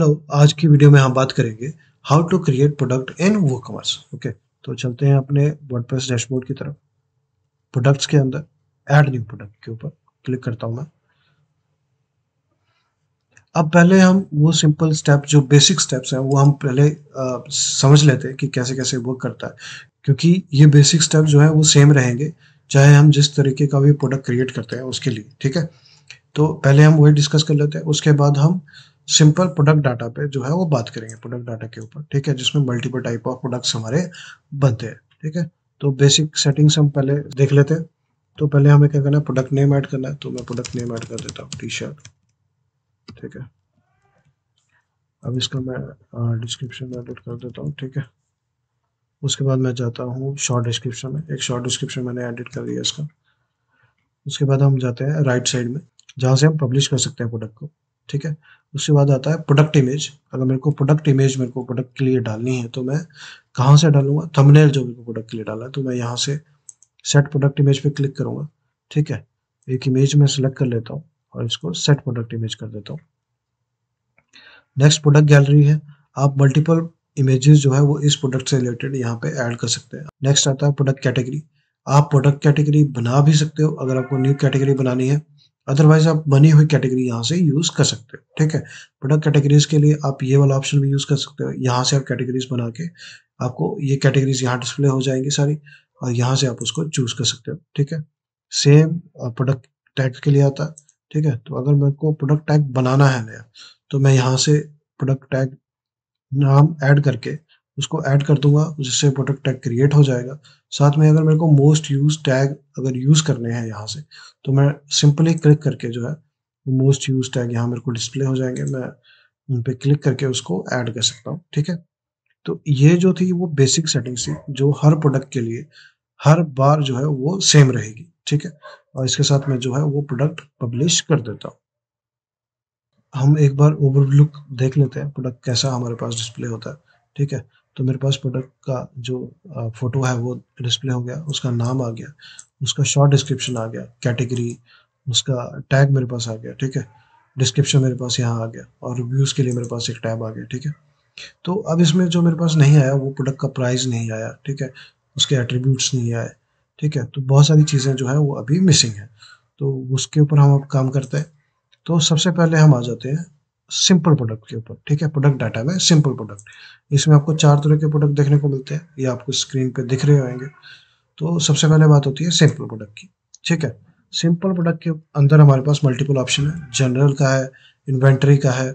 hello आज की video में हम बात करेंगे how to create product in WooCommerce okay तो चलते हैं अपने वर्डप्रेस डैशबोर्ड की तरफ प्रोडक्ट्स के अंदर ऐड न्यू प्रोडक्ट के ऊपर क्लिक करता हूं मैं अब पहले हम वो सिंपल स्टेप जो बेसिक स्टेप्स हैं वो हम पहले आ, समझ लेते हैं कि कैसे कैसे वर्क करता है क्योंकि ये बेसिक स्टेप जो है वो सेम रहेंगे चाहे हम जिस तरीके का भी प्रोडक्ट क्रिएट करते हैं उसके लिए ठीक है तो पहले हम वही डिस्कस कर लेते हैं उसके बाद हम सिंपल प्रोडक्ट डाटा पे जो है वो बात करेंगे प्रोडक्ट डाटा के ऊपर ठीक है जिसमें मल्टीपल टाइप ऑफ प्रोडक्ट्स हमारे बनते हैं ठीक है तो बेसिक सेटिंग्स हम पहले देख लेते हैं तो पहले हमें क्या करना है प्रोडक्ट नेम ऐड करना है तो मैं प्रोडक्ट नेम ऐड कर देता हूँ टी शर्ट ठीक है अब इसका मैं डिस्क्रिप्शन में एडिट कर देता हूँ ठीक है उसके बाद मैं जाता हूँ शॉर्ट डिस्क्रिप्शन में एक शॉर्ट डिस्क्रिप्शन मैंने एडिट कर दिया इसका उसके बाद हम जाते हैं राइट साइड में जहाँ से हम पब्लिश कर सकते हैं प्रोडक्ट को ठीक है उसके बाद आता है प्रोडक्ट इमेज अगर मेरे को प्रोडक्ट इमेज मेरे को प्रोडक्ट के लिए डालनी है तो मैं कहाँ से डालूंगा थंबनेल जो मेरे को प्रोडक्ट के लिए डालना है तो मैं यहाँ से सेट प्रोडक्ट इमेज पे क्लिक करूँगा ठीक है एक इमेज में सेलेक्ट कर लेता हूँ और इसको सेट प्रोडक्ट इमेज कर देता हूँ नेक्स्ट प्रोडक्ट गैलरी है आप मल्टीपल इमेजेस जो है वो इस प्रोडक्ट से रिलेटेड यहाँ पे ऐड कर सकते हैं नेक्स्ट आता है प्रोडक्ट कैटेगरी आप प्रोडक्ट कैटेगरी बना भी सकते हो अगर आपको न्यू कैटेगरी बनानी है अदरवाइज आप बनी हुई कैटेगरी यहाँ से यूज़ कर सकते हो ठीक है प्रोडक्ट कैटेगरीज के लिए आप ये वाला ऑप्शन भी यूज़ कर सकते हो यहाँ से आप कैटेगरीज बना के आपको ये कैटेगरीज यहाँ डिस्प्ले हो जाएंगी सारी और यहाँ से आप उसको चूज कर सकते हो ठीक है सेम प्रोडक्ट टैग के लिए आता है ठीक है तो अगर मेरे को प्रोडक्ट टैग बनाना है नया तो मैं यहाँ से प्रोडक्ट टैग नाम ऐड करके उसको ऐड कर दूंगा जिससे प्रोडक्ट टैग क्रिएट हो जाएगा साथ में अगर मेरे को मोस्ट यूज टैग अगर यूज़ करने हैं यहाँ से तो मैं सिंपली क्लिक करके जो है मोस्ट यूज टैग यहाँ मेरे को डिस्प्ले हो जाएंगे मैं उन पर क्लिक करके उसको ऐड कर सकता हूँ ठीक है तो ये जो थी वो बेसिक सेटिंग्स थी जो हर प्रोडक्ट के लिए हर बार जो है वो सेम रहेगी ठीक है और इसके साथ में जो है वो प्रोडक्ट पब्लिश कर देता हूँ हम एक बार ओवरव्यू देख लेते हैं प्रोडक्ट कैसा हमारे पास डिस्प्ले होता है ठीक है तो मेरे पास प्रोडक्ट का जो फ़ोटो है वो डिस्प्ले हो गया उसका नाम आ गया उसका शॉर्ट डिस्क्रिप्शन आ गया कैटेगरी उसका टैग मेरे पास आ गया ठीक है डिस्क्रिप्शन मेरे पास यहाँ आ गया और रिव्यूज़ के लिए मेरे पास एक टैब आ गया ठीक है तो अब इसमें जो मेरे पास नहीं आया वो प्रोडक्ट का प्राइस नहीं आया ठीक है उसके एट्रीब्यूट्स नहीं आए ठीक है तो बहुत सारी चीज़ें जो है वो अभी मिसिंग है तो उसके ऊपर हम अब काम करते हैं तो सबसे पहले हम आ जाते हैं सिंपल प्रोडक्ट के ऊपर ठीक है प्रोडक्ट डाटा में सिंपल प्रोडक्ट इसमें आपको चार तरह के प्रोडक्ट देखने को मिलते हैं ये आपको स्क्रीन पे दिख रहे होंगे तो सबसे पहले बात होती है सिंपल प्रोडक्ट की ठीक है सिंपल प्रोडक्ट के अंदर हमारे पास मल्टीपल ऑप्शन है जनरल का है इन्वेंट्री का है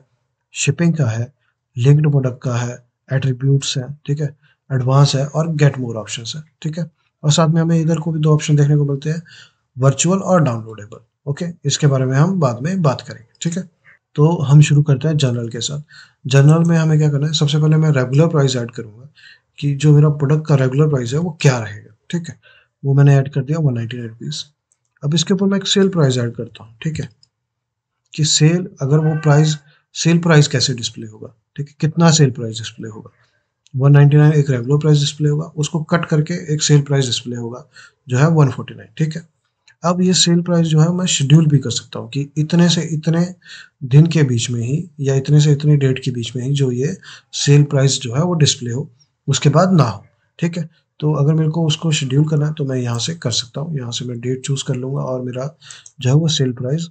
शिपिंग का है लिंक्ड प्रोडक्ट का है एट्रीब्यूट्स है ठीक है एडवांस है और गेट मोर ऑप्शन है ठीक है और साथ में हमें इधर को भी दो ऑप्शन देखने को मिलते हैं वर्चुअल और डाउनलोडेबल ओके इसके बारे में हम बाद में बात करेंगे ठीक है तो हम शुरू करते हैं जर्नल के साथ जर्नल में हमें क्या करना है सबसे पहले मैं रेगुलर प्राइस ऐड करूंगा कि जो मेरा प्रोडक्ट का रेगुलर प्राइस है वो क्या रहेगा ठीक है वो मैंने ऐड कर दिया वन नाइन्टी नाइन रुपीज़ अब इसके ऊपर मैं एक सेल प्राइस ऐड करता हूँ ठीक है कि सेल अगर वो प्राइस सेल प्राइस कैसे डिस्प्ले होगा ठीक है कितना सेल प्राइस डिस्प्ले होगा वन नाइन एक रेगुलर प्राइस डिस्प्ले होगा उसको कट करके एक सेल प्राइस डिस्प्ले होगा जो है वन फोर्टी नाइन ठीक है अब ये सेल प्राइस जो है मैं शेड्यूल भी कर सकता हूँ कि इतने से इतने दिन के बीच में ही या इतने से इतने डेट के बीच में ही जो ये सेल प्राइस जो है वो डिस्प्ले हो उसके बाद ना हो ठीक है तो अगर मेरे को उसको शेड्यूल करना है तो मैं यहाँ से कर सकता हूँ यहाँ से मैं डेट चूज कर लूँगा और मेरा जो है वो सेल प्राइस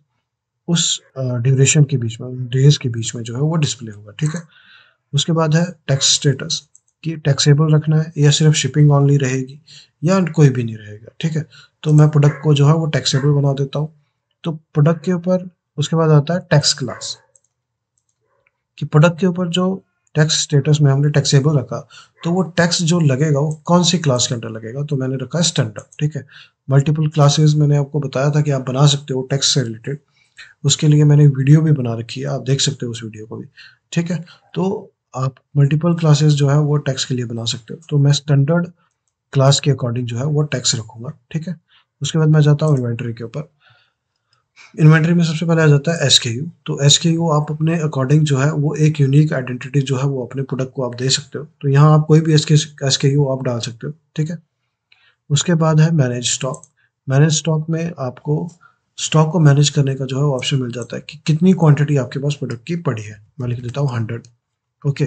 उस ड्यूरेशन के बीच में डेज के बीच में जो है वो डिस्प्ले होगा ठीक है उसके बाद है टैक्स स्टेटस कि टैक्सेबल रखना है या सिर्फ शिपिंग ऑनली रहेगी या कोई भी नहीं रहेगा ठीक है तो मैं प्रोडक्ट को जो है वो टैक्सेबल बना देता हूँ तो प्रोडक्ट के ऊपर उसके बाद आता है टैक्स क्लास कि प्रोडक्ट के ऊपर जो टैक्स स्टेटस में हमने टैक्सेबल रखा तो वो टैक्स जो लगेगा वो कौन सी क्लास के अंडर लगेगा तो मैंने रखा स्टैंडर्ड ठीक है मल्टीपल क्लासेस मैंने आपको बताया था कि आप बना सकते हो टैक्स से रिलेटेड उसके लिए मैंने वीडियो भी बना रखी है आप देख सकते हो उस वीडियो को भी ठीक है तो आप मल्टीपल क्लासेस जो है वो टैक्स के लिए बना सकते हो तो मैं स्टैंडर्ड क्लास के अकॉर्डिंग जो है वो टैक्स रखूंगा ठीक है उसके बाद मैं जाता हूँ इन्वेंट्री के ऊपर इन्वेंट्री में सबसे पहले आ जाता है एस तो एस आप अपने अकॉर्डिंग जो है वो एक यूनिक आइडेंटिटी जो है वो अपने प्रोडक्ट को आप दे सकते हो तो यहाँ आप कोई भी एस के आप डाल सकते हो ठीक है उसके बाद है मैनेज स्टॉक मैनेज स्टॉक में आपको स्टॉक को मैनेज करने का जो है ऑप्शन मिल जाता है कि कितनी क्वांटिटी आपके पास प्रोडक्ट की पड़ी है मैं लिख देता हूँ hundred okay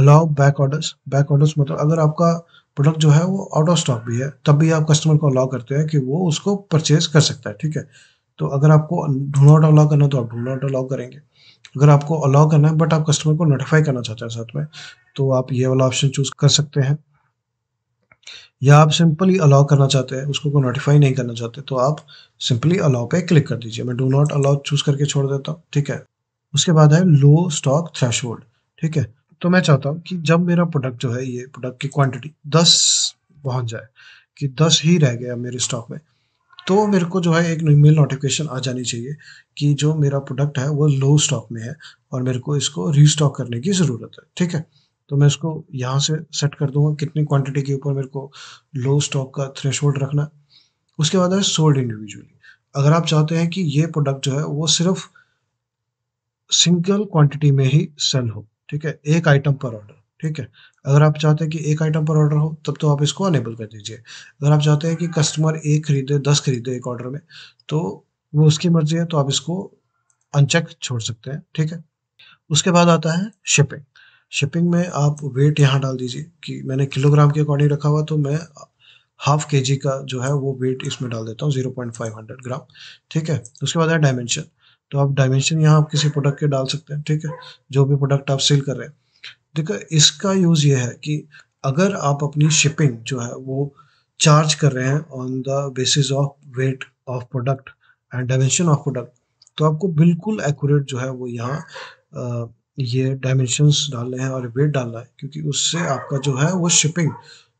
allow back orders back orders मतलब अगर आपका प्रोडक्ट जो है वो आउट ऑफ स्टॉक भी है तब भी आप कस्टमर को अलाउ करते हैं कि वो उसको परचेज कर सकता है ठीक है तो अगर आपको डो नॉट अलाउ करना तो आप डो नॉट अलाउ करेंगे अगर आपको अलाउ करना है बट आप कस्टमर को नोटिफाई करना चाहते हैं साथ में तो आप ये वाला ऑप्शन चूज कर सकते हैं या आप सिंपली अलाउ करना चाहते हैं उसको को नोटिफाई नहीं करना चाहते तो आप सिंपली अलाउ पे क्लिक कर दीजिए मैं डो नॉट अलाउ चूज करके छोड़ देता हूँ ठीक है उसके बाद है लो स्टॉक थ्रेश होल्ड ठीक है तो मैं चाहता हूँ कि जब मेरा प्रोडक्ट जो है ये प्रोडक्ट की क्वांटिटी दस पहुंच जाए कि दस ही रह गया मेरे स्टॉक में तो मेरे को जो है एक मेल नोटिफिकेशन आ जानी चाहिए कि जो मेरा प्रोडक्ट है वो लो स्टॉक में है और मेरे को इसको रीस्टॉक करने की ज़रूरत है ठीक है तो मैं इसको यहाँ से सेट कर दूंगा कितनी क्वांटिटी के ऊपर मेरे को लो स्टॉक का थ्रेश रखना उसके बाद है सोल्ड इंडिविजुअली अगर आप चाहते हैं कि ये प्रोडक्ट जो है वो सिर्फ सिंगल क्वांटिटी में ही सेल हो ठीक है एक आइटम पर ऑर्डर ठीक है अगर आप चाहते हैं कि एक आइटम पर ऑर्डर हो तब तो आप इसको अनेबल कर दीजिए अगर आप चाहते हैं कि कस्टमर एक खरीदे दस खरीदे एक ऑर्डर में तो वो उसकी मर्जी है तो आप इसको अनचेक छोड़ सकते हैं ठीक है उसके बाद आता है शिपिंग शिपिंग में आप वेट यहाँ डाल दीजिए कि मैंने किलोग्राम के अकॉर्डिंग रखा हुआ तो मैं हाफ के जी का जो है वो वेट इसमें डाल देता हूँ zero point five hundred gram ठीक है उसके बाद है डायमेंशन तो आप डायमेंशन यहाँ आप किसी प्रोडक्ट के डाल सकते हैं ठीक है जो भी प्रोडक्ट आप सेल कर रहे हैं देखो इसका यूज़ ये है कि अगर आप अपनी शिपिंग जो है वो चार्ज कर रहे हैं on the basis of weight of product and dimension of product तो आपको बिल्कुल एक्यूरेट जो है वो यहाँ ये डायमेंशंस डालने हैं और वेट डालना है क्योंकि उससे आपका जो है वो शिपिंग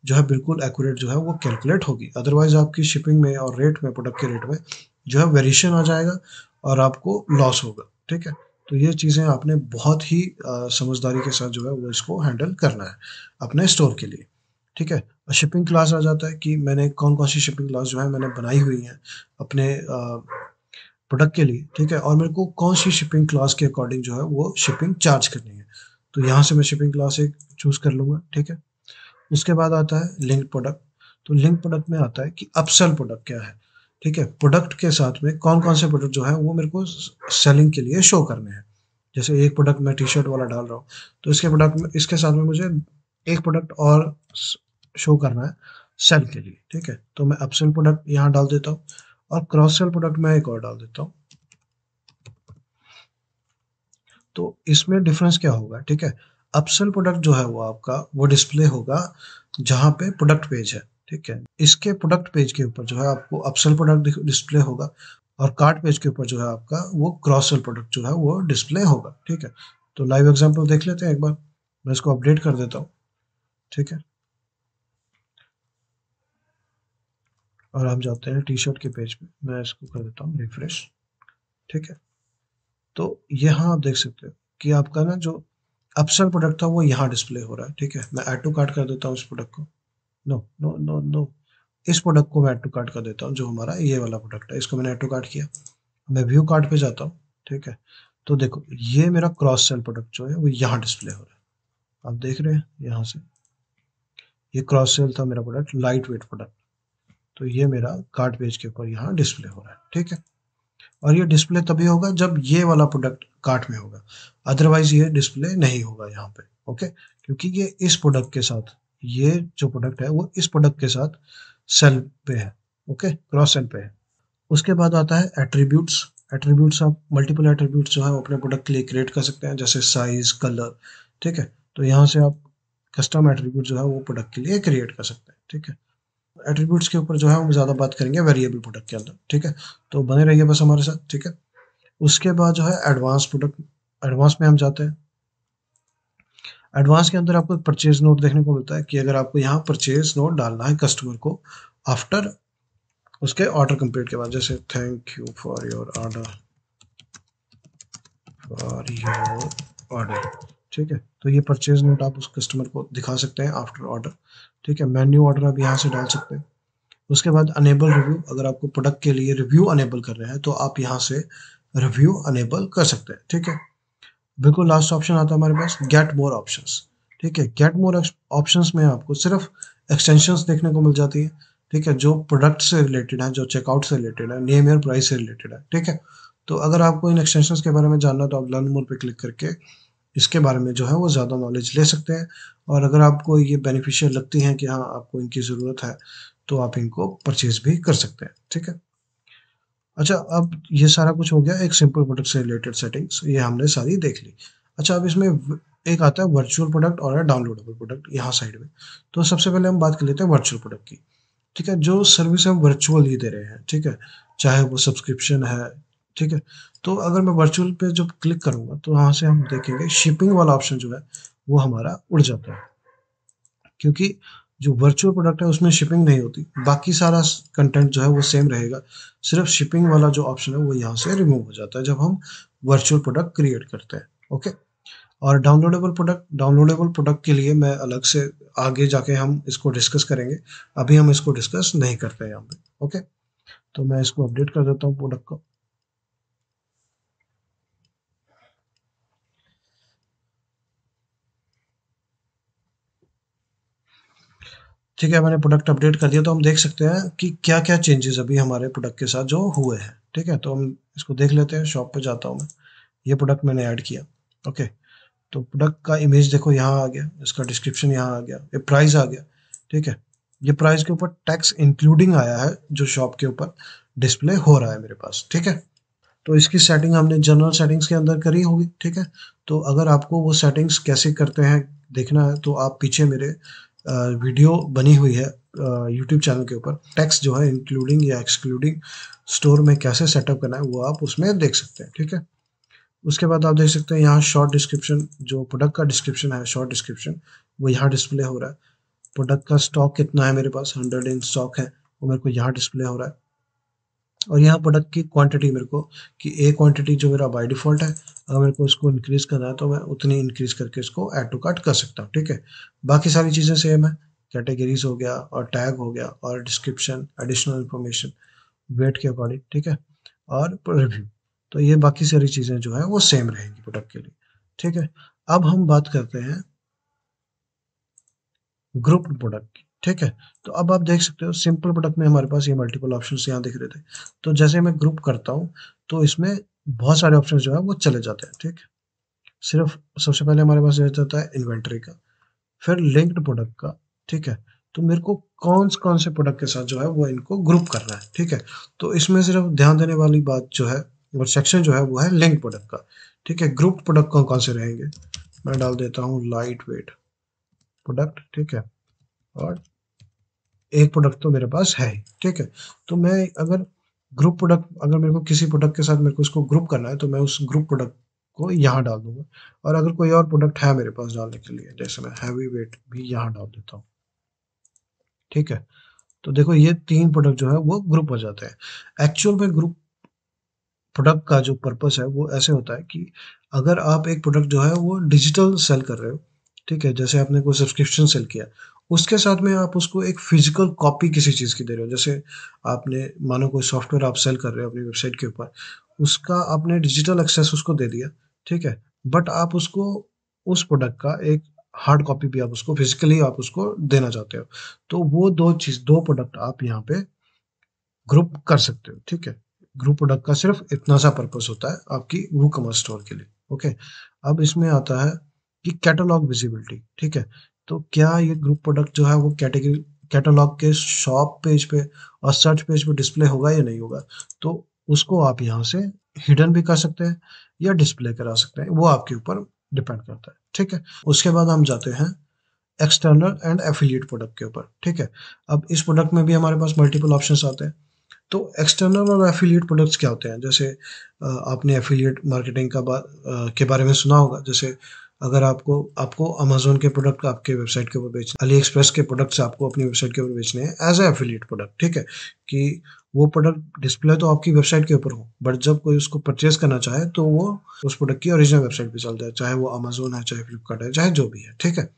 जो है बिल्कुल एक्यूरेट जो है वो कैलकुलेट होगी अदरवाइज आपकी शिपिंग में और रेट में प्रोडक्ट के रेट में जो है वेरिएशन आ जाएगा और आपको लॉस होगा ठीक है तो ये चीज़ें आपने बहुत ही समझदारी के साथ जो है वो इसको हैंडल करना है अपने स्टोर के लिए ठीक है और शिपिंग क्लास आ जाता है कि मैंने कौन कौन सी शिपिंग क्लास जो है मैंने बनाई हुई है अपने प्रोडक्ट के लिए ठीक है और मेरे को कौन सी शिपिंग क्लास के अकॉर्डिंग जो है वो शिपिंग चार्ज करनी है तो यहाँ से मैं शिपिंग क्लास एक चूज़ कर लूँगा ठीक है उसके बाद आता है लिंक प्रोडक्ट तो लिंक प्रोडक्ट में आता है कि अपसेल प्रोडक्ट क्या है ठीक है प्रोडक्ट के साथ में कौन कौन से प्रोडक्ट जो है वो मेरे को सेलिंग के लिए शो करने हैं जैसे एक प्रोडक्ट मैं टी शर्ट वाला डाल रहा हूँ तो इसके प्रोडक्ट में इसके साथ में मुझे एक प्रोडक्ट और शो करना है सेल के लिए ठीक है तो मैं अपसेल प्रोडक्ट यहाँ डाल देता हूँ और क्रॉस सेल प्रोडक्ट मैं एक और डाल देता हूँ तो इसमें डिफरेंस क्या होगा ठीक है अपसेल प्रोडक्ट जो है वो आपका वो डिस्प्ले होगा जहां पे प्रोडक्ट पेज है ठीक है इसके प्रोडक्ट पेज के ऊपर जो है आपको अपसेल प्रोडक्ट डिस्प्ले होगा और कार्ड पेज के ऊपर जो है आपका वो क्रॉस सेल प्रोडक्ट जो है वो डिस्प्ले होगा ठीक है तो लाइव एग्जाम्पल देख लेते हैं एक बार मैं इसको अपडेट कर देता हूँ ठीक है और हम जाते हैं टी शर्ट के पेज पे मैं इसको कर देता हूँ रिफ्रेश ठीक है तो यहाँ आप देख सकते हो कि आपका ना जो अपसल प्रोडक्ट था वो यहाँ डिस्प्ले हो रहा है ठीक है मैं एटो कार्ड कर देता हूँ इस प्रोडक्ट को नो नो नो नो इस प्रोडक्ट को मैं एड टू कार्ट कर देता हूँ जो हमारा ये वाला प्रोडक्ट है इसको मैंने एड टू कार्ट किया मैं व्यू कार्ट पे जाता हूँ ठीक है तो देखो ये मेरा क्रॉस सेल प्रोडक्ट जो है वो यहाँ डिस्प्ले हो रहा है आप देख रहे हैं यहाँ से ये क्रॉस सेल था मेरा प्रोडक्ट लाइट वेट प्रोडक्ट तो ये मेरा कार्ट पेज के ऊपर यहाँ डिस्प्ले हो रहा है ठीक है और ये डिस्प्ले तभी होगा जब ये वाला प्रोडक्ट कार्ट में होगा अदरवाइज ये डिस्प्ले नहीं होगा यहाँ पे ओके क्योंकि ये इस प्रोडक्ट के साथ ये जो प्रोडक्ट है वो इस प्रोडक्ट के साथ सेल पे है ओके क्रॉस सेल पे है उसके बाद आता है एट्रीब्यूट्स एट्रीब्यूट्स आप मल्टीपल एट्रीब्यूट्स जो है अपने प्रोडक्ट के लिए क्रिएट कर सकते हैं जैसे साइज कलर ठीक है तो यहाँ से आप कस्टम एट्रीब्यूट जो है वो प्रोडक्ट के लिए क्रिएट कर सकते हैं ठीक है एट्रीब्यूट्स के ऊपर जो है हम ज़्यादा बात करेंगे वेरिएबल प्रोडक्ट के अंदर ठीक है तो बने रहिए बस हमारे साथ ठीक है उसके बाद जो है एडवांस प्रोडक्ट एडवांस में हम जाते हैं एडवांस के अंदर आपको एक परचेज नोट देखने को मिलता है कि अगर आपको यहाँ परचेज नोट डालना है कस्टमर को आफ्टर उसके ऑर्डर कंप्लीट के बाद जैसे thank you for your order for your order ठीक है तो ये परचेज नोट आप उस कस्टमर को दिखा सकते हैं आफ्टर ऑर्डर ठीक है मेन्यू ऑर्डर आप यहाँ से डाल सकते हैं उसके बाद अनेबल रिव्यू अगर आपको प्रोडक्ट के लिए रिव्यू अनेबल कर रहे हैं तो आप यहाँ से रिव्यू अनेबल कर सकते हैं ठीक है बिल्कुल लास्ट ऑप्शन आता है हमारे पास गेट मोर ऑप्शन ठीक है गेट मोर ऑप्शन में आपको सिर्फ एक्सटेंशन देखने को मिल जाती है ठीक है जो प्रोडक्ट से रिलेटेड है जो चेकआउट से रिलेटेड है नेम एयर प्राइस से रिलेटेड है ठीक है तो अगर आपको इन एक्सटेंशन के बारे में जानना तो आप लर्न मोर पे क्लिक करके इसके बारे में जो है वो ज़्यादा नॉलेज ले सकते हैं और अगर आपको ये बेनिफिशियल लगती हैं कि हाँ आपको इनकी ज़रूरत है तो आप इनको परचेज भी कर सकते हैं ठीक है अच्छा अब ये सारा कुछ हो गया एक सिंपल प्रोडक्ट से रिलेटेड सेटिंग्स ये हमने सारी देख ली अच्छा अब इसमें एक आता है वर्चुअल प्रोडक्ट और डाउनलोडेबल प्रोडक्ट यहाँ साइड में तो सबसे पहले हम बात कर लेते हैं वर्चुअल प्रोडक्ट की ठीक है जो सर्विस हम वर्चुअल ही दे रहे हैं ठीक है चाहे वो सब्सक्रिप्शन है ठीक है तो अगर मैं वर्चुअल पे जब क्लिक करूंगा तो वहाँ से हम देखेंगे शिपिंग वाला ऑप्शन जो है वो हमारा उड़ जाता है क्योंकि जो वर्चुअल प्रोडक्ट है उसमें शिपिंग नहीं होती बाकी सारा कंटेंट जो है वो सेम रहेगा सिर्फ शिपिंग वाला जो ऑप्शन है वो यहाँ से रिमूव हो जाता है जब हम वर्चुअल प्रोडक्ट क्रिएट करते हैं ओके और डाउनलोडेबल प्रोडक्ट डाउनलोडेबल प्रोडक्ट के लिए मैं अलग से आगे जाके हम इसको डिस्कस करेंगे अभी हम इसको डिस्कस नहीं करते हैं यहाँ पे ओके तो मैं इसको अपडेट कर देता हूँ प्रोडक्ट को ठीक है मैंने प्रोडक्ट अपडेट कर दिया तो हम देख सकते हैं कि क्या क्या चेंजेस अभी हमारे प्रोडक्ट के साथ जो हुए हैं ठीक है तो हम इसको देख लेते हैं शॉप पे जाता हूँ मैं ये प्रोडक्ट मैंने ऐड किया ओके तो प्रोडक्ट का इमेज देखो यहाँ आ गया इसका डिस्क्रिप्शन यहाँ आ गया ये प्राइस आ गया ठीक है ये प्राइस के ऊपर टैक्स इंक्लूडिंग आया है जो शॉप के ऊपर डिस्प्ले हो रहा है मेरे पास ठीक है तो इसकी सेटिंग हमने जनरल सेटिंग्स के अंदर करी होगी ठीक है तो अगर आपको वो सेटिंग्स कैसे करते हैं देखना है तो आप पीछे मेरे वीडियो बनी हुई है यूट्यूब चैनल के ऊपर टैक्स जो है इंक्लूडिंग या एक्सक्लूडिंग स्टोर में कैसे सेटअप करना है वो आप उसमें देख सकते हैं ठीक है उसके बाद आप देख सकते हैं यहाँ शॉर्ट डिस्क्रिप्शन जो प्रोडक्ट का डिस्क्रिप्शन है शॉर्ट डिस्क्रिप्शन वो यहाँ डिस्प्ले हो रहा है प्रोडक्ट का स्टॉक कितना है मेरे पास हंड्रेड इन स्टॉक है वो मेरे को यहाँ डिस्प्ले हो रहा है और यहाँ प्रोडक्ट की क्वांटिटी मेरे को कि ए क्वांटिटी जो मेरा बाय डिफ़ॉल्ट है अगर मेरे को इसको इंक्रीज़ करना है तो मैं उतनी इंक्रीज़ करके इसको ऐड टू कार्ट कर सकता हूँ ठीक है बाकी सारी चीज़ें सेम है कैटेगरीज हो गया और टैग हो गया और डिस्क्रिप्शन एडिशनल इन्फॉर्मेशन वेट के अकॉर्डिंग ठीक है और रिव्यू तो ये बाकी सारी चीज़ें जो है वो सेम रहेंगी प्रोडक्ट के लिए ठीक है अब हम बात करते हैं ग्रुप प्रोडक्ट की ठीक है तो अब आप देख सकते हो सिंपल प्रोडक्ट में हमारे पास ये मल्टीपल ऑप्शन यहाँ दिख रहे थे तो जैसे मैं ग्रुप करता हूँ तो इसमें बहुत सारे ऑप्शन जो है वो चले जाते हैं ठीक सिर्फ सबसे पहले हमारे पास जाता है इन्वेंट्री का फिर लिंक्ड प्रोडक्ट का ठीक है तो मेरे को कौन से कौन से प्रोडक्ट के साथ जो है वो इनको ग्रुप करना है ठीक है तो इसमें सिर्फ ध्यान देने वाली बात जो है और सेक्शन जो है वो है लिंक प्रोडक्ट का ठीक है ग्रुप प्रोडक्ट कौन कौन से रहेंगे मैं डाल देता हूँ लाइट वेट प्रोडक्ट ठीक है और एक प्रोडक्ट तो मेरे पास है ठीक है तो मैं अगर ग्रुप प्रोडक्ट अगर मेरे को किसी प्रोडक्ट के साथ मेरे को इसको ग्रुप करना है तो मैं उस ग्रुप प्रोडक्ट को यहाँ डाल दूंगा और अगर कोई और प्रोडक्ट है मेरे पास डालने के लिए जैसे मैं हैवी वेट भी यहाँ डाल देता हूँ ठीक है तो देखो ये तीन प्रोडक्ट जो है वो ग्रुप हो जाते हैं एक्चुअल में ग्रुप प्रोडक्ट का जो पर्पस है वो ऐसे होता है कि अगर आप एक प्रोडक्ट जो है वो डिजिटल सेल कर रहे हो ठीक है जैसे आपने कोई सब्सक्रिप्शन सेल किया उसके साथ में आप उसको एक फिजिकल कॉपी किसी चीज़ की दे रहे हो जैसे आपने मानो कोई सॉफ्टवेयर आप सेल कर रहे हो अपनी वेबसाइट के ऊपर उसका आपने डिजिटल एक्सेस उसको दे दिया ठीक है बट आप उसको उस प्रोडक्ट का एक हार्ड कॉपी भी आप उसको फिजिकली आप उसको देना चाहते हो तो वो दो चीज़ दो प्रोडक्ट आप यहाँ पे ग्रुप कर सकते हो ठीक है ग्रुप प्रोडक्ट का सिर्फ इतना सा पर्पस होता है आपकी वो कमर स्टोर के लिए ओके अब इसमें आता है कि कैटलॉग विजिबिलिटी ठीक है तो क्या ये ग्रुप प्रोडक्ट जो है वो कैटेगरी कैटलॉग के शॉप पेज पे और सर्च पेज पे डिस्प्ले होगा या नहीं होगा तो उसको आप यहाँ से हिडन भी कर सकते हैं या डिस्प्ले करा सकते हैं वो आपके ऊपर डिपेंड करता है ठीक है उसके बाद हम जाते हैं एक्सटर्नल एंड एफिलिएट प्रोडक्ट के ऊपर ठीक है अब इस प्रोडक्ट में भी हमारे पास मल्टीपल ऑप्शन आते हैं तो एक्सटर्नल और एफिलिएट प्रोडक्ट्स क्या होते हैं जैसे आपने एफिलिएट मार्केटिंग का बा, के बारे में सुना होगा जैसे अगर आपको आपको अमेजोन के प्रोडक्ट आपके वेबसाइट के ऊपर बेचने अली एक्सप्रेस के प्रोडक्ट्स आपको अपनी वेबसाइट के ऊपर बेचने हैं एज ए एफिलिएट प्रोडक्ट ठीक है कि वो प्रोडक्ट डिस्प्ले तो आपकी वेबसाइट के ऊपर हो बट जब कोई उसको परचेज करना चाहे तो वो उस प्रोडक्ट की ओरिजिनल वेबसाइट पर चलता है चाहे वो अमेजोन है चाहे फ्लिपकार्ट है चाहे जो भी है ठीक है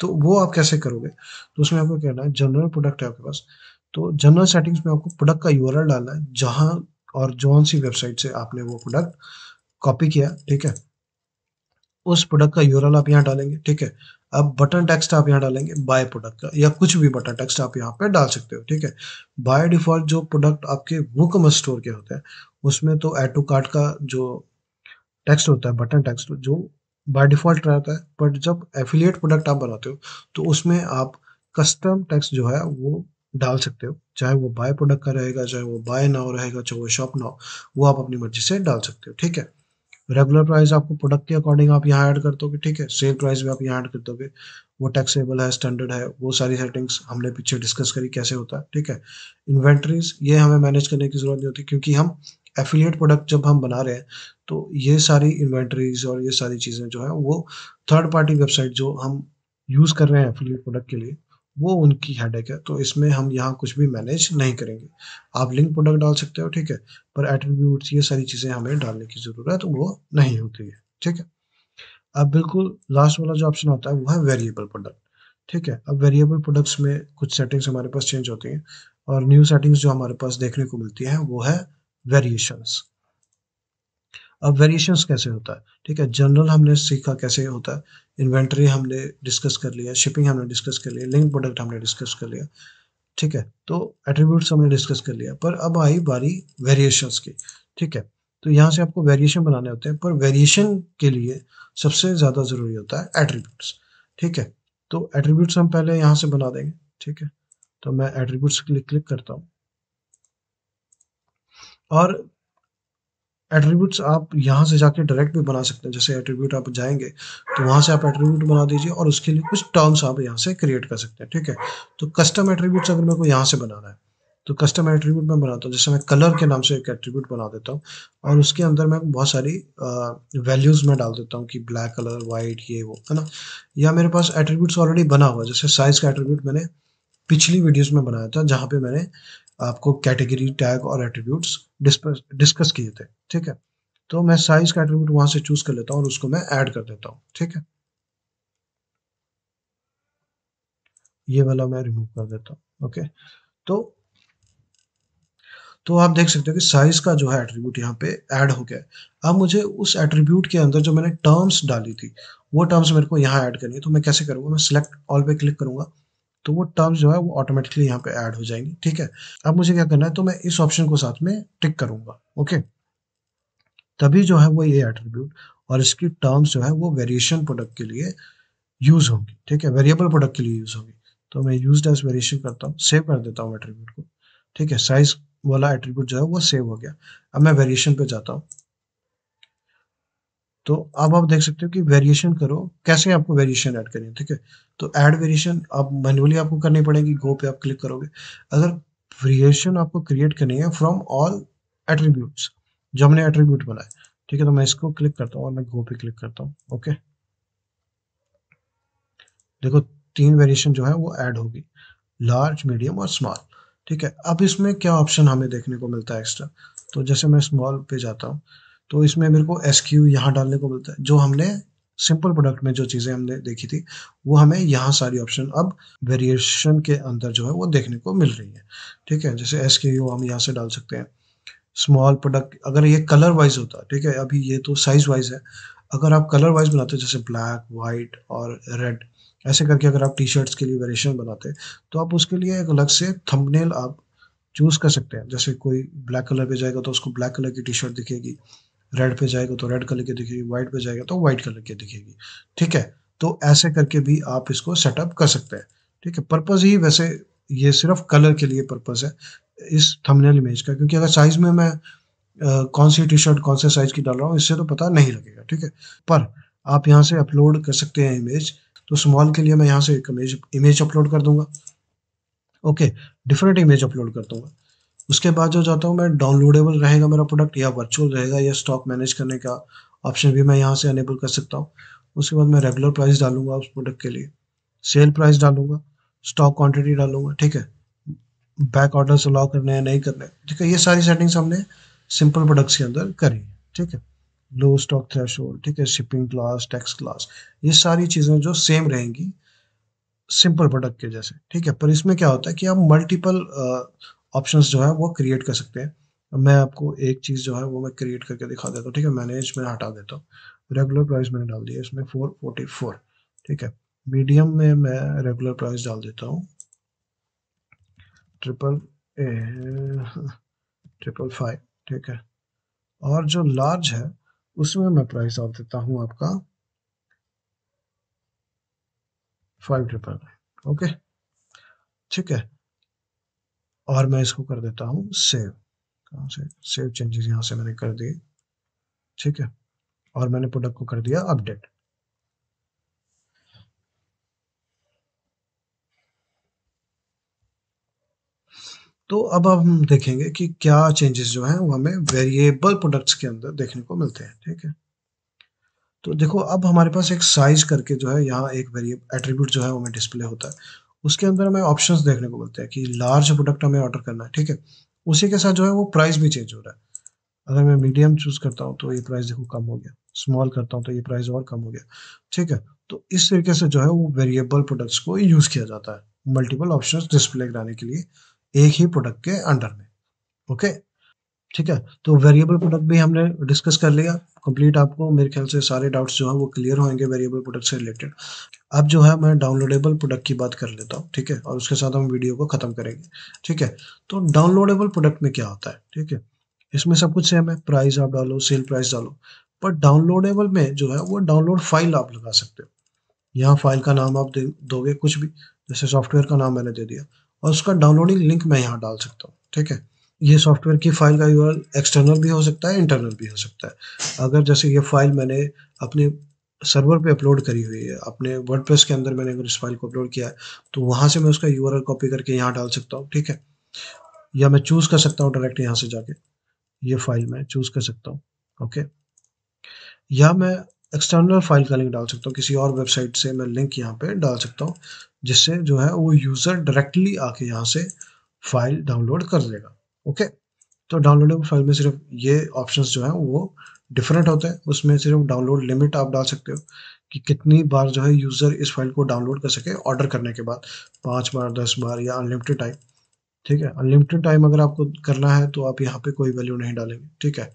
तो वो आप कैसे करोगे तो उसमें आपको कहना है जनरल प्रोडक्ट है आपके पास तो जनरल सेटिंग्स में आपको प्रोडक्ट का यूआरएल डालना है जहाँ और जौन सी वेबसाइट से आपने वो प्रोडक्ट कॉपी किया ठीक है उस प्रोडक्ट का यूरल आप यहाँ डालेंगे ठीक है अब बटन टेक्स्ट आप यहाँ डालेंगे बाय प्रोडक्ट का या कुछ भी बटन टेक्स्ट आप यहाँ पे डाल सकते हो ठीक है बाय डिफॉल्ट जो प्रोडक्ट आपके वुकम स्टोर के होते हैं उसमें तो एड टू कार्ट का जो टेक्स्ट होता है बटन टेक्स्ट जो बाय डिफॉल्ट रहता है बट जब एफिलिएट प्रोडक्ट आप बनाते हो तो उसमें आप कस्टम टैक्स जो है वो डाल सकते हो चाहे वो बाय प्रोडक्ट का रहेगा चाहे वो बाय नाव रहेगा चाहे वो शॉप नाव वो आप अपनी मर्जी से डाल सकते हो ठीक है रेगुलर प्राइस आपको प्रोडक्ट के अकॉर्डिंग आप यहाँ ऐड कर दोगे ठीक है सेल प्राइस भी आप यहाँ ऐड कर दोगे वो टैक्सेबल है स्टैंडर्ड है वो सारी सेटिंग्स हमने पीछे डिस्कस करी कैसे होता है ठीक है इन्वेंट्रीज ये हमें मैनेज करने की जरूरत नहीं होती क्योंकि हम एफिलिएट प्रोडक्ट जब हम बना रहे हैं तो ये सारी इन्वेंट्रीज और ये सारी चीज़ें जो है वो थर्ड पार्टी वेबसाइट जो हम यूज़ कर रहे हैं एफिलिएट प्रोडक्ट के लिए वो उनकी हेडेक है तो इसमें हम यहाँ कुछ भी मैनेज नहीं करेंगे आप लिंक प्रोडक्ट डाल सकते हो ठीक है पर एट्रीब्यूट ये सारी चीज़ें हमें डालने की ज़रूरत वो नहीं होती है ठीक है अब बिल्कुल लास्ट वाला जो ऑप्शन होता है वो है वेरिएबल प्रोडक्ट ठीक है अब वेरिएबल प्रोडक्ट्स में कुछ सेटिंग्स हमारे पास चेंज होती हैं और न्यू सेटिंग्स जो हमारे पास देखने को मिलती हैं वो है वेरिएशंस अब वेरिएशंस कैसे होता है ठीक है जनरल हमने सीखा कैसे होता है इन्वेंट्री हमने डिस्कस कर लिया शिपिंग हमने डिस्कस कर लिया लिंक प्रोडक्ट हमने डिस्कस कर लिया ठीक है तो एट्रीब्यूट्स हमने डिस्कस कर लिया पर अब आई बारी वेरिएशंस की ठीक है तो यहाँ से आपको वेरिएशन बनाने होते हैं पर वेरिएशन के लिए सबसे ज़्यादा ज़रूरी होता है एट्रीब्यूट्स ठीक है तो एट्रीब्यूट्स हम पहले यहाँ से बना देंगे ठीक है तो मैं एट्रीब्यूट्स क्लिक क्लिक करता हूँ और एट्रीब्यूट्स आप यहाँ से जाके डायरेक्ट भी बना सकते हैं जैसे एट्रीब्यूट आप जाएंगे तो वहाँ से आप एट्रीब्यूट बना दीजिए और उसके लिए कुछ टर्म्स आप यहाँ से क्रिएट कर सकते हैं ठीक है तो कस्टम एट्रीब्यूट्स अगर मेरे को यहाँ से बनाना है तो कस्टम एट्रीब्यूट मैं बनाता हूँ जैसे मैं कलर के नाम से एक एट्रीब्यूट बना देता हूँ और उसके अंदर मैं बहुत सारी वैल्यूज़ में डाल देता हूँ कि ब्लैक कलर वाइट ये वो है ना या मेरे पास एट्रीब्यूट्स ऑलरेडी बना हुआ है जैसे साइज़ का एट्रीब्यूट मैंने पिछली वीडियोस में बनाया था जहाँ पे मैंने आपको कैटेगरी टैग और एट्रीब्यूट डिस्कस किए थे ठीक है तो मैं साइज का एट्रीब्यूट वहां से चूज कर लेता हूँ और उसको मैं ऐड कर देता हूँ ठीक है ये वाला मैं रिमूव कर देता हूँ ओके तो तो आप देख सकते हो कि साइज का जो है एट्रीब्यूट यहाँ पे ऐड हो गया अब मुझे उस एट्रीब्यूट के अंदर जो मैंने टर्म्स डाली थी वो टर्म्स मेरे को यहाँ ऐड करनी है तो मैं कैसे करूंगा मैं सिलेक्ट ऑल पे क्लिक करूंगा तो वो टर्म्स जो है वो ऑटोमेटिकली यहाँ पे ऐड हो जाएंगी ठीक है अब मुझे क्या करना है तो मैं इस ऑप्शन को साथ में टिक करूंगा ओके तभी जो है वो ये एट्रीब्यूट और इसकी टर्म्स जो है वो वेरिएशन प्रोडक्ट के लिए यूज होंगी ठीक है वेरिएबल प्रोडक्ट के लिए यूज होगी तो मैं यूज एज वेरिएशन करता हूँ सेव कर देता हूँ एट्रीब्यूट को ठीक है साइज वाला एट्रीब्यूट जो है वो सेव हो गया अब मैं वेरिएशन पे जाता हूँ तो अब आप देख सकते हो कि वेरिएशन करो कैसे आपको वेरिएशन ऐड करनी है ठीक है तो ऐड वेरिएशन आप मैनुअली आपको करनी पड़ेगी गो पे आप क्लिक करोगे अगर वेरिएशन आपको क्रिएट करनी है फ्रॉम ऑल एट्रीब्यूट्स जो हमने एट्रीब्यूट बनाए ठीक है तो मैं इसको क्लिक करता हूँ और मैं गो पे क्लिक करता हूँ ओके देखो तीन वेरिएशन जो है वो ऐड होगी लार्ज मीडियम और स्मॉल ठीक है अब इसमें क्या ऑप्शन हमें देखने को मिलता है एक्स्ट्रा तो जैसे मैं स्मॉल पे जाता हूँ तो इसमें मेरे को एस क्यू यहाँ डालने को मिलता है जो हमने सिंपल प्रोडक्ट में जो चीज़ें हमने देखी थी वो हमें यहाँ सारी ऑप्शन अब वेरिएशन के अंदर जो है वो देखने को मिल रही है ठीक है जैसे एस क्यू यू हम यहाँ से डाल सकते हैं स्मॉल प्रोडक्ट अगर ये कलर वाइज होता ठीक है अभी ये तो साइज वाइज है अगर आप कलर वाइज बनाते जैसे ब्लैक वाइट और रेड ऐसे करके अगर आप टी शर्ट्स के लिए वेरिएशन बनाते तो आप उसके लिए एक अलग से थंबनेल आप चूज़ कर सकते हैं जैसे कोई ब्लैक कलर पे जाएगा तो उसको ब्लैक कलर की टी शर्ट दिखेगी रेड पे जाएगा तो रेड कलर की दिखेगी वाइट पे जाएगा तो व्हाइट कलर की दिखेगी ठीक है तो ऐसे करके भी आप इसको सेटअप कर सकते हैं ठीक है पर्पज़ ही वैसे ये सिर्फ कलर के लिए पर्पज़ है इस थंबनेल इमेज का क्योंकि अगर साइज़ में मैं आ, कौन सी टी शर्ट कौन से साइज़ की डाल रहा हूँ इससे तो पता नहीं लगेगा ठीक है पर आप यहाँ से अपलोड कर सकते हैं इमेज तो स्मॉल के लिए मैं यहाँ से एक इमेज इमेज अपलोड कर दूंगा ओके डिफरेंट इमेज अपलोड कर दूंगा उसके बाद जो जाता हूँ मैं डाउनलोडेबल रहेगा मेरा प्रोडक्ट या वर्चुअल रहेगा या स्टॉक मैनेज करने का ऑप्शन भी मैं यहाँ से अनेबल कर सकता हूँ उसके बाद मैं रेगुलर प्राइस डालूंगा उस प्रोडक्ट के लिए सेल प्राइस डालूंगा स्टॉक क्वांटिटी डालूंगा ठीक है बैक ऑर्डर्स अलाउ करने हैं नहीं करने ठीक है ये सारी सेटिंग्स हमने सिंपल प्रोडक्ट्स के अंदर करी ठीक है लो स्टॉक थ्रेश ठीक है शिपिंग क्लास टैक्स क्लास ये सारी चीज़ें जो सेम रहेंगी सिंपल प्रोडक्ट के जैसे ठीक है पर इसमें क्या होता है कि आप मल्टीपल ऑप्शंस जो है वो क्रिएट कर सकते हैं मैं आपको एक चीज़ जो है वो मैं क्रिएट करके दिखा देता हूँ ठीक है मैनेज में हटा देता हूँ रेगुलर प्राइस मैंने डाल दिया इसमें फोर फोर्टी फोर ठीक है मीडियम में मैं रेगुलर प्राइस डाल देता हूँ ट्रिपल ए ट्रिपल फाइव ठीक है और जो लार्ज है उसमें मैं प्राइस डाल देता हूँ आपका फाइव ट्रिपल ओके ठीक है और मैं इसको कर देता हूँ सेव कहाँ से सेव चेंजेस यहाँ से मैंने कर दिए ठीक है और मैंने प्रोडक्ट को कर दिया अपडेट तो अब हम देखेंगे कि क्या चेंजेस जो हैं वो हमें वेरिएबल प्रोडक्ट्स के अंदर देखने को मिलते हैं ठीक है तो देखो अब हमारे पास एक साइज करके जो है यहाँ एक वेरिएबल एट्रीब्यूट जो है वो हमें डिस्प्ले होता है उसके अंदर हमें ऑप्शन देखने को मिलते हैं कि लार्ज प्रोडक्ट हमें ऑर्डर करना है ठीक है उसी के साथ जो है वो प्राइस भी चेंज हो रहा है अगर मैं मीडियम चूज करता हूँ तो ये प्राइस देखो कम हो गया स्मॉल करता हूँ तो ये प्राइस और कम हो गया ठीक है तो इस तरीके से जो है वो वेरिएबल प्रोडक्ट्स को यूज किया जाता है मल्टीपल ऑप्शंस डिस्प्ले कराने के लिए एक ही प्रोडक्ट के अंडर में ओके ठीक है तो वेरिएबल प्रोडक्ट भी हमने डिस्कस कर लिया कंप्लीट आपको मेरे ख्याल से सारे डाउट्स जो है वो क्लियर होंगे वेरिएबल प्रोडक्ट से रिलेटेड अब जो है मैं डाउनलोडेबल प्रोडक्ट की बात कर लेता हूँ ठीक है और उसके साथ हम वीडियो को खत्म करेंगे ठीक है तो डाउनलोडेबल प्रोडक्ट में क्या होता है ठीक है इसमें सब कुछ सेम है प्राइस आप डालो सेल प्राइस डालो पर डाउनलोडेबल में जो है वो डाउनलोड फाइल आप लगा सकते हो यहाँ फाइल का नाम आप दोगे कुछ भी जैसे सॉफ्टवेयर का नाम मैंने दे दिया और उसका डाउनलोडिंग लिंक मैं यहाँ डाल सकता हूँ ठीक है ये सॉफ्टवेयर की फाइल का यू एक्सटर्नल भी हो सकता है इंटरनल भी हो सकता है अगर जैसे ये फाइल मैंने अपने सर्वर पे अपलोड करी हुई है अपने वर्डप्रेस के अंदर मैंने अगर इस फाइल को अपलोड किया है तो वहाँ से मैं उसका यू कॉपी करके यहाँ डाल सकता हूँ ठीक है या मैं चूज़ कर सकता हूँ डायरेक्ट यहाँ से जाके ये फाइल मैं चूज़ कर सकता हूँ ओके या मैं एक्सटर्नल फाइल का लिंक डाल सकता हूँ किसी और वेबसाइट से मैं लिंक यहाँ पे डाल सकता हूँ जिससे जो है वो यूज़र डायरेक्टली आके यहाँ से फाइल डाउनलोड कर लेगा ओके तो डाउनलोडेबल फाइल में सिर्फ ये ऑप्शन जो हैं वो डिफरेंट होते हैं उसमें सिर्फ डाउनलोड लिमिट आप डाल सकते हो कि कितनी बार जो है यूज़र इस फाइल को डाउनलोड कर सके ऑर्डर करने के बाद पाँच बार दस बार या अनलिमिटेड टाइम ठीक है अनलिमिटेड टाइम अगर आपको करना है तो आप यहाँ पे कोई वैल्यू नहीं डालेंगे ठीक है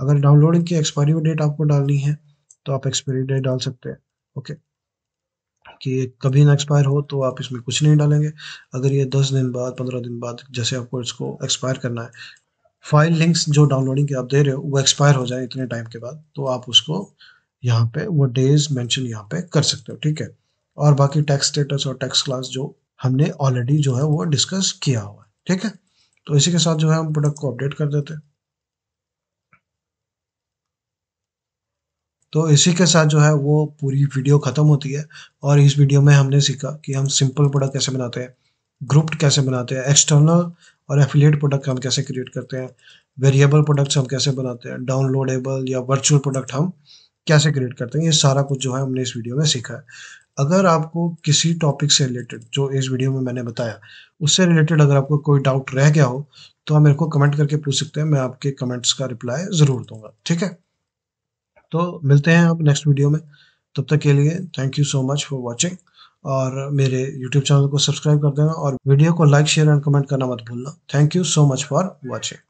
अगर डाउनलोडिंग की एक्सपायरी डेट आपको डालनी है तो आप एक्सपायरी डेट डाल सकते हैं ओके कि कभी ना एक्सपायर हो तो आप इसमें कुछ नहीं डालेंगे अगर ये दस दिन बाद पंद्रह दिन बाद जैसे आपको इसको एक्सपायर करना है फाइल लिंक्स जो डाउनलोडिंग के आप दे रहे हो वो एक्सपायर हो जाए इतने टाइम के बाद तो आप उसको यहाँ पे वो डेज मेंशन यहाँ पे कर सकते हो ठीक है और बाकी टैक्स स्टेटस और टैक्स क्लास जो हमने ऑलरेडी जो है वो डिस्कस किया हुआ है ठीक है तो इसी के साथ जो है हम प्रोडक्ट को अपडेट कर देते हैं तो इसी के साथ जो है वो पूरी वीडियो ख़त्म होती है और इस वीडियो में हमने सीखा कि हम सिंपल प्रोडक्ट कैसे बनाते हैं ग्रुप्ड कैसे बनाते हैं एक्सटर्नल और एफिलिएट प्रोडक्ट हम कैसे क्रिएट करते हैं वेरिएबल प्रोडक्ट्स हम कैसे बनाते हैं डाउनलोडेबल या वर्चुअल प्रोडक्ट हम कैसे क्रिएट करते हैं ये सारा कुछ जो है हमने इस वीडियो में सीखा है अगर आपको किसी टॉपिक से रिलेटेड जो इस वीडियो में मैंने बताया उससे रिलेटेड अगर आपको कोई डाउट रह गया हो तो आप मेरे को कमेंट करके पूछ सकते हैं मैं आपके कमेंट्स का रिप्लाई ज़रूर दूंगा ठीक है तो मिलते हैं आप नेक्स्ट वीडियो में तब तक के लिए thank you so much for watching और मेरे यूट्यूब चैनल को सब्सक्राइब कर देना और वीडियो को लाइक शेयर एंड कमेंट करना मत भूलना thank you so much for watching